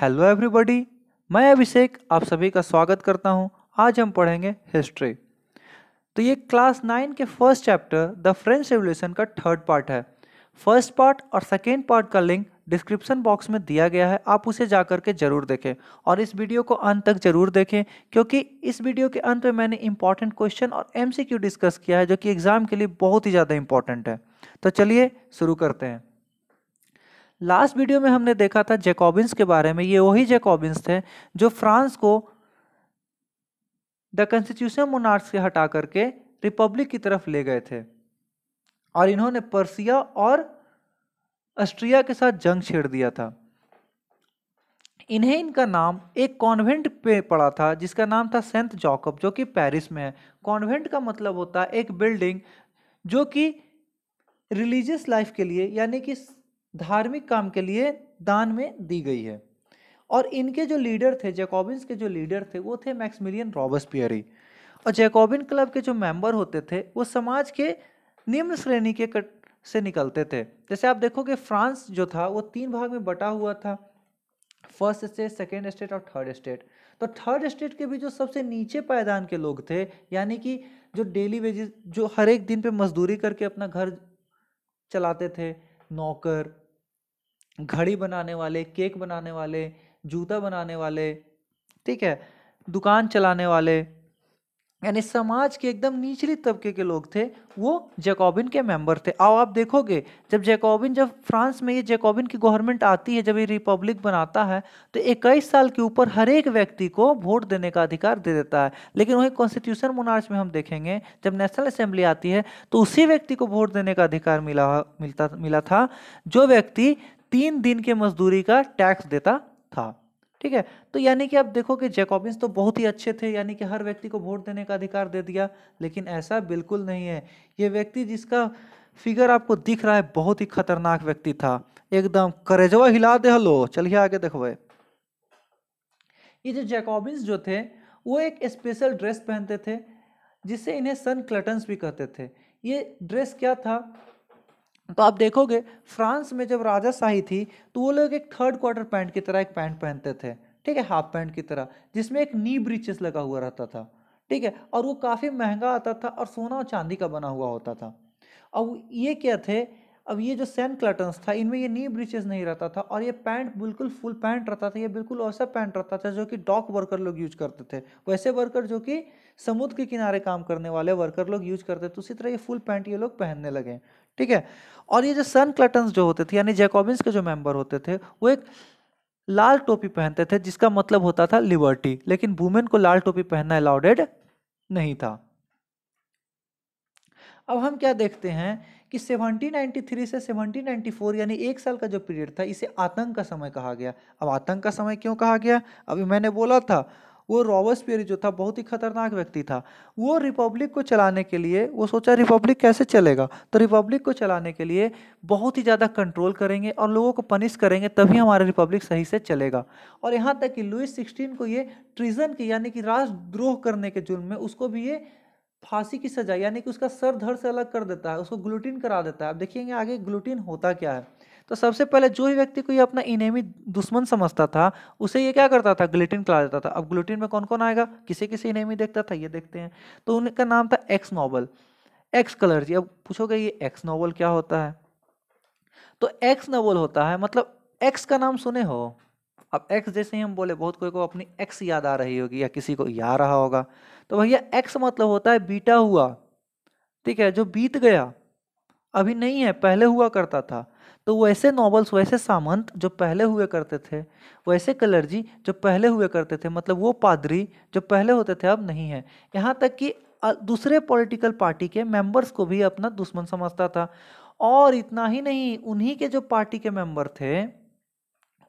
hello everybody मैं अभिषेक आप सभी का स्वागत करता हूं आज हम पढ़ेंगे हिस्ट्री तो ये क्लास नाइन के first chapter the French revolution का थर्ड पार्ट है फर्स्ट पार्ट और सेकेंड पार्ट का लिंक डिस्क्रिप्शन बॉक्स में दिया गया है आप उसे जा करके जरूर देखें और इस वीडियो को अंत तक जरूर देखें क्योंकि इस वीडियो के अंत में मैंने इंपॉर्टेंट क्वेश्चन और एमसीक्यू डिस्कस किया है जो कि एग्ज़ाम के लिए बहुत ही ज़्यादा इंपॉर्टेंट है तो चलिए शुरू करते हैं लास्ट वीडियो में हमने देखा था जैकॉबिन्स के बारे में ये वही जैकॉबिन्स थे जो फ्रांस को द कंस्टिट्यूशन मोनार्स से हटा करके रिपब्लिक की तरफ ले गए थे और इन्होंने पर्सिया और ऑस्ट्रिया के साथ जंग छेड़ दिया था इन्हें इनका नाम एक कॉन्वेंट पे पड़ा था जिसका नाम था सेंट जॉकब जो कि पेरिस में है कॉन्वेंट का मतलब होता है एक बिल्डिंग जो कि रिलीजियस लाइफ के लिए यानी कि धार्मिक काम के लिए दान में दी गई है और इनके जो लीडर थे जैकॉबिन्स के जो लीडर थे वो थे मैक्समिलियन रॉबर्स पियरी और जैकॉबिन क्लब के जो मेंबर होते थे वो समाज के निम्न श्रेणी के कट से निकलते थे जैसे आप देखोगे फ्रांस जो था वो तीन भाग में बटा हुआ था फर्स्ट स्टेट सेकेंड स्टेट और थर्ड स्टेट तो थर्ड स्टेट के भी जो सबसे नीचे पायदान के लोग थे यानी कि जो डेली वेजेस जो हर एक दिन पे मजदूरी करके अपना घर चलाते थे नौकर घड़ी बनाने वाले केक बनाने वाले जूता बनाने वाले ठीक है दुकान चलाने वाले यानी समाज के एकदम निचले तबके के लोग थे वो जैकोबिन के मेंबर थे आओ आप देखोगे जब जैकोबिन जब फ्रांस में ये जैकोबिन की गवर्नमेंट आती है जब ये रिपब्लिक बनाता है तो इक्कीस साल के ऊपर हर एक व्यक्ति को वोट देने का अधिकार दे देता है लेकिन वही कॉन्स्टिट्यूशन मोनार्च में हम देखेंगे जब नेशनल असेंबली आती है तो उसी व्यक्ति को वोट देने का अधिकार मिला मिलता मिला था जो व्यक्ति तीन दिन के मजदूरी का टैक्स देता था ठीक है तो यानी कि आप देखो कि जैकॉबिन्स तो बहुत ही अच्छे थे यानी कि हर व्यक्ति को वोट देने का अधिकार दे दिया लेकिन ऐसा बिल्कुल नहीं है ये व्यक्ति जिसका फिगर आपको दिख रहा है बहुत ही खतरनाक व्यक्ति था एकदम करेजवा हिला दे हलो चलिए आगे देखो ये जो जैकॉबिन्स जो थे वो एक स्पेशल ड्रेस पहनते थे जिसे इन्हें सन क्लटन्स भी कहते थे ये ड्रेस क्या था तो आप देखोगे फ्रांस में जब राजाशाही थी तो वो लोग एक थर्ड क्वार्टर पैंट की तरह एक पैंट पहनते थे ठीक है हाफ पैंट की तरह जिसमें एक नी ब्रिचेस लगा हुआ रहता था ठीक है और वो काफ़ी महंगा आता था और सोना और चांदी का बना हुआ होता था अब ये क्या थे अब ये जो सैन क्लटन्स था इनमें ये नी ब्रिचेस नहीं रहता था और ये पैंट बिल्कुल फुल पैंट रहता था ये बिल्कुल वैसा पैंट रहता था जो कि डॉक वर्कर लोग यूज करते थे वैसे वर्कर जो कि समुद्र के किनारे काम करने वाले वर्कर लोग यूज करते थे तो उसी तरह ये फुल पैंट ये लोग पहनने लगे ठीक है और ये जो सन क्लटन्स जो होते थे यानी जैकोबिन्स के जो मेंबर होते थे वो एक लाल टोपी पहनते थे जिसका मतलब होता था लिबर्टी लेकिन वुमेन को लाल टोपी पहनना अलाउडेड नहीं था अब हम क्या देखते हैं कि 1793 से 1794 यानी एक साल का जो पीरियड था इसे आतंक का समय कहा गया अब आतंक का समय क्यों कहा गया अभी मैंने बोला था वो पेरी जो था बहुत ही खतरनाक व्यक्ति था वो रिपब्लिक को चलाने के लिए वो सोचा रिपब्लिक कैसे चलेगा तो रिपब्लिक को चलाने के लिए बहुत ही ज़्यादा कंट्रोल करेंगे और लोगों को पनिश करेंगे तभी हमारा रिपब्लिक सही से चलेगा और यहाँ तक कि लुइस सिक्सटीन को ये ट्रिजन की यानी कि राजद्रोह करने के जुर्म में उसको भी ये फांसी की सजा यानी कि उसका सर धड़ से अलग कर देता है उसको ग्लूटिन करा देता है अब देखिए आगे ग्लूटिन होता क्या है तो सबसे पहले जो भी व्यक्ति को ये अपना इनेमी दुश्मन समझता था उसे ये क्या करता था ग्लूटिन खिला देता था अब ग्लूटिन में कौन कौन आएगा किसे किसे इनेमी देखता था ये देखते हैं तो उनका नाम था एक्स नॉवल एक्स कलर जी अब पूछोगे ये एक्स नॉवल क्या होता है तो एक्स नॉवल होता है मतलब एक्स का नाम सुने हो अब एक्स जैसे ही हम बोले बहुत कोई को अपनी एक्स याद आ रही होगी या किसी को या रहा होगा तो भैया एक्स मतलब होता है बीटा हुआ ठीक है जो बीत गया अभी नहीं है पहले हुआ करता था तो वैसे नॉवल्स वैसे सामंत जो पहले हुए करते थे वैसे कलर्जी जो पहले हुए करते थे मतलब वो पादरी जो पहले होते थे अब नहीं है यहाँ तक कि दूसरे पॉलिटिकल पार्टी के मेंबर्स को भी अपना दुश्मन समझता था और इतना ही नहीं उन्हीं के जो पार्टी के मेंबर थे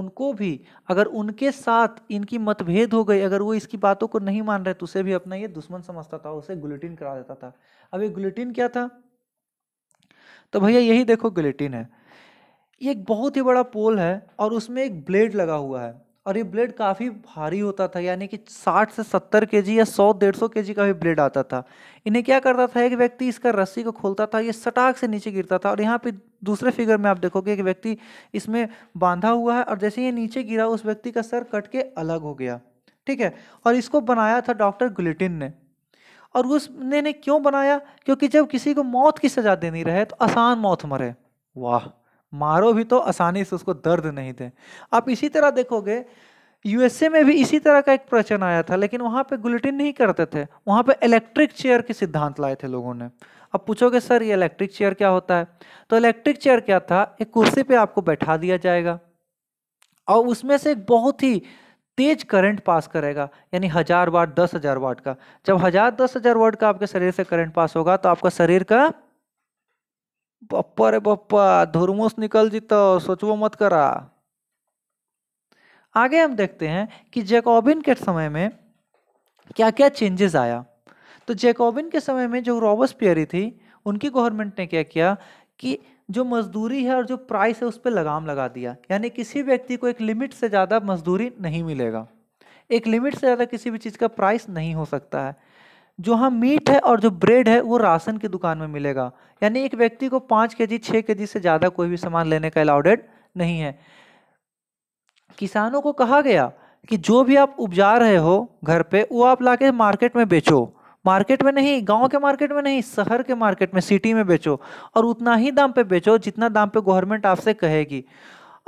उनको भी अगर उनके साथ इनकी मतभेद हो गई अगर वो इसकी बातों को नहीं मान रहे तो उसे भी अपना ये दुश्मन समझता था उसे गुलेटिन करा देता था अब ये गुलेटिन क्या था तो भैया यही देखो गुलेटिन है ये एक बहुत ही बड़ा पोल है और उसमें एक ब्लेड लगा हुआ है और ये ब्लेड काफ़ी भारी होता था यानी कि 60 से 70 के या 100 डेढ़ सौ के का भी ब्लेड आता था इन्हें क्या करता था एक व्यक्ति इसका रस्सी को खोलता था ये सटाक से नीचे गिरता था और यहाँ पे दूसरे फिगर में आप देखोगे एक व्यक्ति इसमें बांधा हुआ है और जैसे ये नीचे गिरा उस व्यक्ति का सर कट के अलग हो गया ठीक है और इसको बनाया था डॉक्टर ग्लिटिन ने और उसने ने क्यों बनाया क्योंकि जब किसी को मौत की सज़ा देनी रहे तो आसान मौत मरे वाह मारो भी तो आसानी से उसको दर्द नहीं दे आप इसी तरह देखोगे यूएसए में भी इसी तरह का एक प्रचन आया था लेकिन वहाँ पे गुलेटिन नहीं करते थे वहाँ पे इलेक्ट्रिक चेयर के सिद्धांत लाए थे लोगों ने अब पूछोगे सर ये इलेक्ट्रिक चेयर क्या होता है तो इलेक्ट्रिक चेयर क्या था एक कुर्सी पे आपको बैठा दिया जाएगा और उसमें से एक बहुत ही तेज करंट पास करेगा यानी हज़ार वाट दस हज़ार वाट का जब हज़ार दस हज़ार वाट का आपके शरीर से करंट पास होगा तो आपका शरीर का पप्पा रे पप्पा धुरमुस निकल जीतो सोचो मत करा आगे हम देखते हैं कि जैकोबिन के समय में क्या क्या चेंजेस आया तो जैकोबिन के समय में जो रॉबस पियरी थी उनकी गवर्नमेंट ने क्या किया कि जो मजदूरी है और जो प्राइस है उस पर लगाम लगा दिया यानी किसी व्यक्ति को एक लिमिट से ज़्यादा मजदूरी नहीं मिलेगा एक लिमिट से ज़्यादा किसी भी चीज़ का प्राइस नहीं हो सकता है जो हाँ मीट है और जो ब्रेड है वो राशन की दुकान में मिलेगा यानी एक व्यक्ति को पाँच के जी छः के जी से ज़्यादा कोई भी सामान लेने का अलाउडेड नहीं है किसानों को कहा गया कि जो भी आप उपजा रहे हो घर पे वो आप लाके मार्केट में बेचो मार्केट में नहीं गांव के मार्केट में नहीं शहर के मार्केट में सिटी में बेचो और उतना ही दाम पे बेचो जितना दाम पे गवर्नमेंट आपसे कहेगी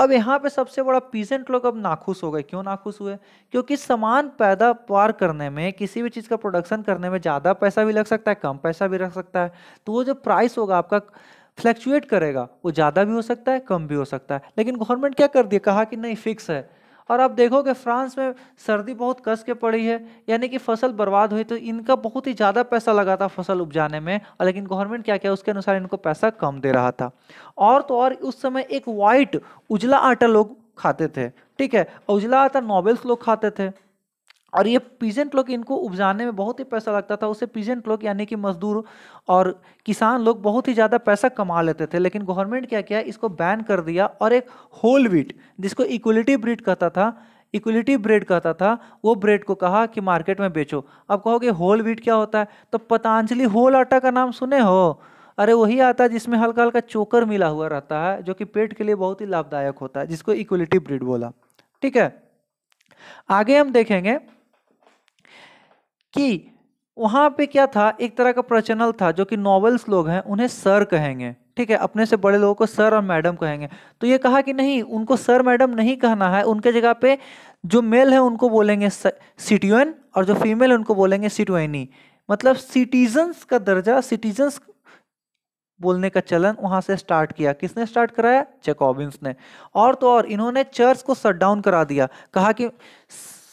अब यहाँ पे सबसे बड़ा पीजेंट लोग अब नाखुश हो गए क्यों नाखुश हुए क्योंकि सामान पैदा पार करने में किसी भी चीज़ का प्रोडक्शन करने में ज़्यादा पैसा भी लग सकता है कम पैसा भी लग सकता है तो वो जो प्राइस होगा आपका फ्लैक्चुएट करेगा वो ज़्यादा भी हो सकता है कम भी हो सकता है लेकिन गवर्नमेंट क्या कर दिया कहा कि नहीं फिक्स है और आप देखोगे फ्रांस में सर्दी बहुत कस के पड़ी है यानी कि फसल बर्बाद हुई तो इनका बहुत ही ज़्यादा पैसा लगा था फसल उपजाने में और लेकिन गवर्नमेंट क्या किया उसके अनुसार इनको पैसा कम दे रहा था और तो और उस समय एक वाइट उजला आटा लोग खाते थे ठीक है उजला आटा नॉवेल्स लोग खाते थे और ये पीजेंट लोग इनको उपजाने में बहुत ही पैसा लगता था उसे पीजेंट लोग यानी कि मजदूर और किसान लोग बहुत ही ज़्यादा पैसा कमा लेते थे लेकिन गवर्नमेंट क्या किया इसको बैन कर दिया और एक होल व्हीट जिसको इक्वलिटी ब्रीड कहता था इक्वलिटी ब्रेड कहता था वो ब्रेड को कहा कि मार्केट में बेचो अब कहोगे होल व्हीट क्या होता है तो पतंजलि होल आटा का नाम सुने हो अरे वही आता है जिसमें हल्का हल्का चोकर मिला हुआ रहता है जो कि पेट के लिए बहुत ही लाभदायक होता है जिसको इक्वलिटी ब्रिड बोला ठीक है आगे हम देखेंगे कि वहाँ पे क्या था एक तरह का प्रचनल था जो कि नॉवेल्स लोग हैं उन्हें सर कहेंगे ठीक है अपने से बड़े लोगों को सर और मैडम कहेंगे तो ये कहा कि नहीं उनको सर मैडम नहीं कहना है उनके जगह पे जो मेल है उनको बोलेंगे सिटियन और जो फीमेल है उनको बोलेंगे सिटुएनी मतलब सिटीजन्स का दर्जा सिटीजन्स बोलने का चलन वहाँ से स्टार्ट किया किसने स्टार्ट कराया जेकॉबिन्स ने और तो और इन्होंने चर्च को शट डाउन करा दिया कहा कि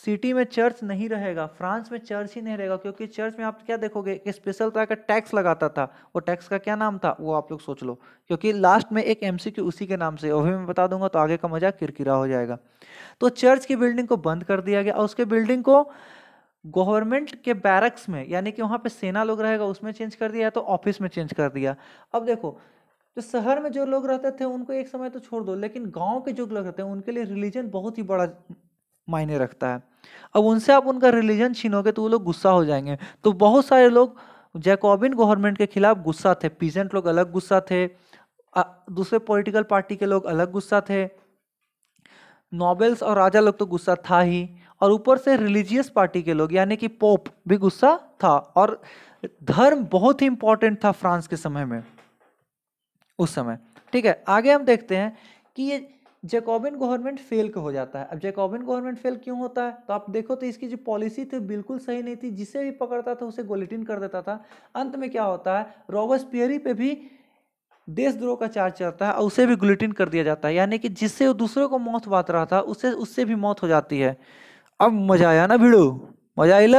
सिटी में चर्च नहीं रहेगा फ्रांस में चर्च ही नहीं रहेगा क्योंकि चर्च में आप क्या देखोगे एक स्पेशल तरह का टैक्स लगाता था वो टैक्स का क्या नाम था वो आप लोग सोच लो क्योंकि लास्ट में एक एमसीक्यू उसी के नाम से वो भी मैं बता दूंगा तो आगे का मजा किरकिरा हो जाएगा तो चर्च की बिल्डिंग को बंद कर दिया गया और उसके बिल्डिंग को गवर्नमेंट के बैरक्स में यानी कि वहाँ पे सेना लोग रहेगा उसमें चेंज कर दिया तो ऑफिस में चेंज कर दिया अब देखो तो शहर में जो लोग रहते थे उनको एक समय तो छोड़ दो लेकिन गांव के जो लोग रहते हैं उनके लिए रिलीजन बहुत ही बड़ा मायने रखता है अब उनसे आप उनका रिलीजन छीनोगे तो वो लोग गुस्सा हो जाएंगे तो बहुत सारे लोग जैकोबिन गवर्नमेंट के खिलाफ गुस्सा थे पीजेंट लोग अलग गुस्सा थे दूसरे पॉलिटिकल पार्टी के लोग अलग गुस्सा थे नॉबेल्स और राजा लोग तो गुस्सा था ही और ऊपर से रिलीजियस पार्टी के लोग यानी कि पोप भी गुस्सा था और धर्म बहुत ही इंपॉर्टेंट था फ्रांस के समय में उस समय ठीक है आगे हम देखते हैं कि ये जेकोबिन गवर्नमेंट फेल हो जाता है अब जेकोबिन गवर्नमेंट फेल क्यों होता है तो आप देखो तो इसकी जो पॉलिसी थी बिल्कुल सही नहीं थी जिसे भी पकड़ता था उसे गोलिटिन कर देता था अंत में क्या होता है रॉबर्स पियरी पे भी देशद्रोह का चार्ज चलता है और उसे भी गुलेटिन कर दिया जाता है यानी कि जिससे वो दूसरे को मौत बात रहा था उससे उससे भी मौत हो जाती है अब मजा आया ना भिड़ू मजा आई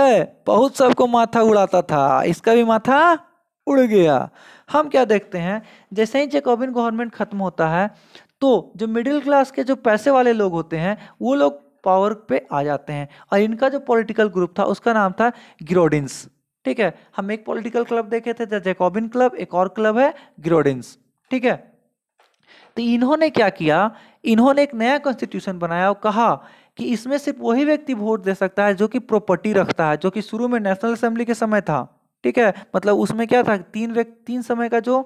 बहुत सबको माथा उड़ाता था इसका भी माथा उड़ गया हम क्या देखते हैं जैसे ही जेकोबिन गवर्नमेंट खत्म होता है तो जो मिडिल क्लास के जो पैसे वाले लोग होते हैं वो लोग पावर पे आ जाते हैं और इनका जो पॉलिटिकल ग्रुप था उसका नाम था ग्रोडिंस ठीक है हम एक पॉलिटिकल क्लब देखे थे जैकोबिन क्लब एक और क्लब है ग्रोडिंस ठीक है तो इन्होंने क्या किया इन्होंने एक नया कॉन्स्टिट्यूशन बनाया और कहा कि इसमें सिर्फ वही व्यक्ति वोट दे सकता है जो कि प्रॉपर्टी रखता है जो कि शुरू में नेशनल असेंबली के समय था ठीक है मतलब उसमें क्या था तीन व्यक्ति तीन समय का जो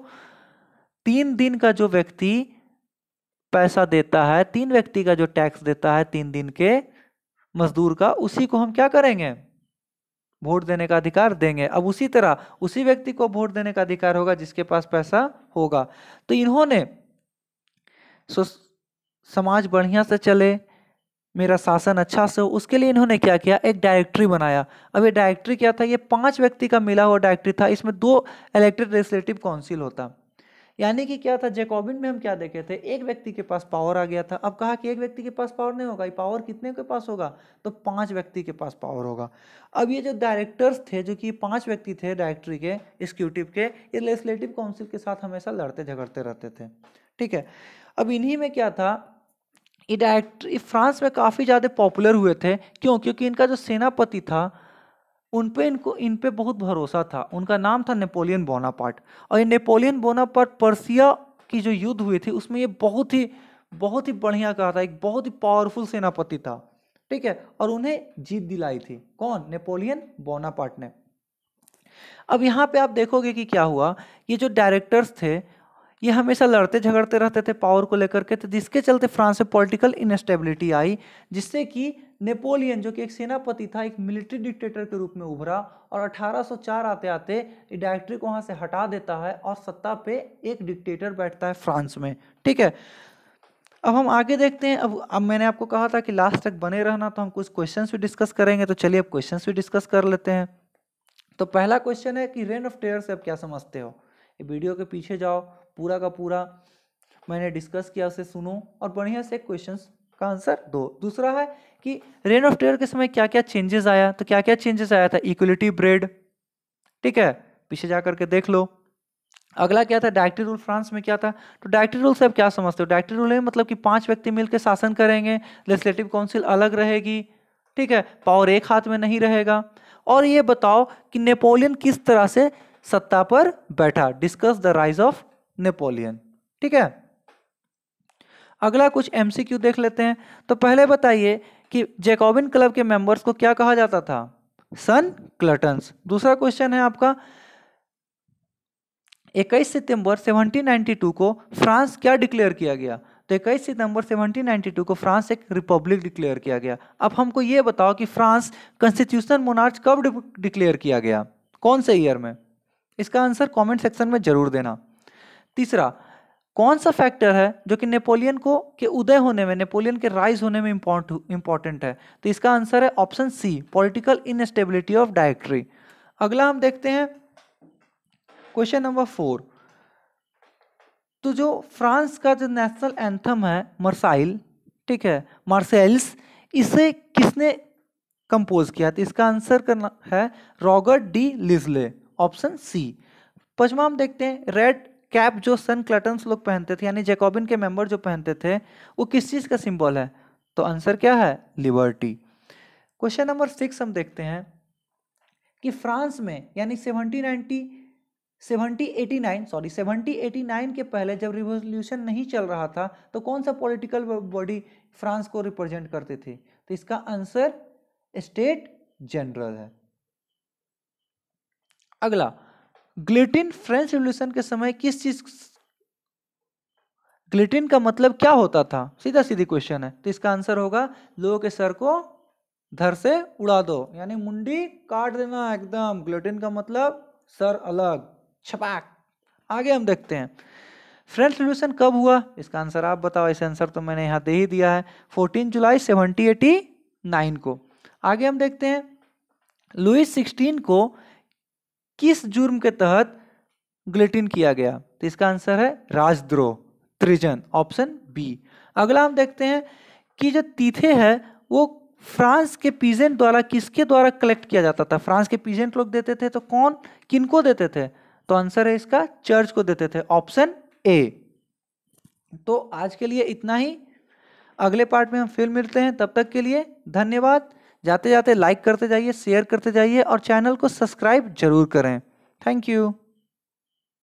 तीन दिन का जो व्यक्ति पैसा देता है तीन व्यक्ति का जो टैक्स देता है तीन दिन के मजदूर का उसी को हम क्या करेंगे वोट देने का अधिकार देंगे अब उसी तरह उसी व्यक्ति को वोट देने का अधिकार होगा जिसके पास पैसा होगा तो इन्होंने समाज बढ़िया से चले मेरा शासन अच्छा से हो उसके लिए इन्होंने क्या किया एक डायरेक्टरी बनाया अब ये डायरेक्टरी क्या था ये पांच व्यक्ति का मिला हुआ डायरेक्टरी था इसमें दो इलेक्टेड लेजिस्लेटिव काउंसिल होता यानी कि क्या था जेकोबिन में हम क्या देखे थे एक व्यक्ति के पास पावर आ गया था अब कहा कि एक व्यक्ति के पास पावर नहीं होगा ये पावर कितने के पास होगा तो पांच व्यक्ति के पास पावर होगा अब ये जो डायरेक्टर्स थे जो कि पांच व्यक्ति थे डायरेक्टरी के एग्जीक्यूटिव के ये लेजिस्लेटिव काउंसिल के साथ हमेशा लड़ते झगड़ते रहते थे ठीक है अब इन्हीं में क्या था ये डायरेक्टरी फ्रांस में काफ़ी ज़्यादा पॉपुलर हुए थे क्यों क्योंकि इनका जो सेनापति था उन पे इनको इन पे बहुत भरोसा था उनका नाम था नेपोलियन बोनापार्ट और ये नेपोलियन बोनापार्ट पर्सिया की जो युद्ध हुई थी उसमें ये बहुत ही बहुत ही बढ़िया कहा था एक बहुत ही पावरफुल सेनापति था ठीक है और उन्हें जीत दिलाई थी कौन नेपोलियन बोनापार्ट ने अब यहाँ पे आप देखोगे कि क्या हुआ ये जो डायरेक्टर्स थे ये हमेशा लड़ते झगड़ते रहते थे पावर को लेकर के तो जिसके चलते फ्रांस में पॉलिटिकल इनस्टेबिलिटी आई जिससे कि नेपोलियन जो कि एक सेनापति था एक मिलिट्री डिक्टेटर के रूप में उभरा और 1804 आते आते डायरेक्टरी को वहाँ से हटा देता है और सत्ता पे एक डिक्टेटर बैठता है फ्रांस में ठीक है अब हम आगे देखते हैं अब अब मैंने आपको कहा था कि लास्ट तक बने रहना तो हम कुछ क्वेश्चन भी डिस्कस करेंगे तो चलिए अब क्वेश्चन भी डिस्कस कर लेते हैं तो पहला क्वेश्चन है कि रेन ऑफ टेयर से आप क्या समझते हो वीडियो के पीछे जाओ पूरा का पूरा मैंने डिस्कस किया उसे सुनो और बढ़िया से क्वेश्चंस का आंसर दो दूसरा है कि रेन ऑफ टेयर के समय क्या क्या चेंजेस आया तो क्या क्या चेंजेस आया था इक्वलिटी ब्रेड ठीक है पीछे जा करके देख लो अगला क्या था डायरेक्टरी रूल फ्रांस में क्या था तो डायरेक्टरी रूल से आप क्या समझते हो डायरेक्टरी रूल है मतलब कि पांच व्यक्ति मिलकर शासन करेंगे लेजिस्लेटिव काउंसिल अलग रहेगी ठीक है पावर एक हाथ में नहीं रहेगा और ये बताओ कि नेपोलियन किस तरह से सत्ता पर बैठा discuss the rise of Napoleon ठीक है अगला कुछ एमसीक्यू देख लेते हैं तो पहले बताइए कि जैकोबिन क्लब के मेंबर्स को क्या कहा जाता था सन क्लटन्स दूसरा क्वेश्चन है आपका 21 सितंबर 1792 को फ्रांस क्या डिक्लेयर किया गया तो 21 सितंबर 1792 को फ्रांस एक रिपब्लिक डिक्लेयर किया गया अब हमको यह बताओ कि फ्रांस कॉन्स्टिट्यूशन मोनार्च कब डिक्लेयर किया गया कौन से ईयर में इसका आंसर कमेंट सेक्शन में जरूर देना तीसरा कौन सा फैक्टर है जो कि नेपोलियन को के उदय होने में नेपोलियन के राइज होने में इंपॉर्टेंट है तो इसका आंसर है option C political instability of directory अगला हम देखते हैं क्वेश्चन नंबर फोर तो जो फ्रांस का जो नेशनल एंथम है मर्साइल ठीक है मार्सेल्स इसे किसने कंपोज किया तो इसका आंसर करना है Robert de Lisle option C पचमा हम देखते हैं रेड कैप जो सन क्लटन्स लोग पहनते थे यानी जैकोबिन के मेंबर जो पहनते थे वो किस चीज़ का सिंबल है तो आंसर क्या है लिबर्टी क्वेश्चन नंबर सिक्स हम देखते हैं कि फ्रांस में यानी seventeen ninety seventy eighty nine sorry seventy eighty nine के पहले जब रिवोल्यूशन नहीं चल रहा था तो कौन सा पॉलिटिकल बॉडी फ्रांस को रिप्रेजेंट करते थे तो इसका आंसर स्टेट जनरल है अगला ग्लिटिन फ्रेंच रेवल्यूशन के समय किस चीज ग्लिटिन का मतलब क्या होता था सीधा सीधी क्वेश्चन है तो इसका आंसर होगा लोगों के सर को धर से उड़ा दो यानी मुंडी काट देना एकदम ग्लिटिन का मतलब सर अलग छपाक आगे हम देखते हैं फ्रेंच रेवल्यूशन कब हुआ इसका आंसर आप बताओ ऐसे आंसर तो मैंने यहाँ दे ही दिया है 14 जुलाई 1789 को आगे हम देखते हैं लुइस 16 को किस जुर्म के तहत ग्लिटिन किया गया तो इसका आंसर है राजद्रोह त्रिजन ऑप्शन बी अगला हम देखते हैं कि जो तीथे है वो फ्रांस के पीजेंट द्वारा किसके द्वारा कलेक्ट किया जाता था फ्रांस के पीजेंट लोग देते थे तो कौन किनको देते थे तो आंसर है इसका चर्च को देते थे ऑप्शन ए तो आज के लिए इतना ही अगले पार्ट में हम फिर मिलते हैं तब तक के लिए धन्यवाद जाते जाते लाइक करते जाइए शेयर करते जाइए और चैनल को सब्सक्राइब जरूर करें थैंक यू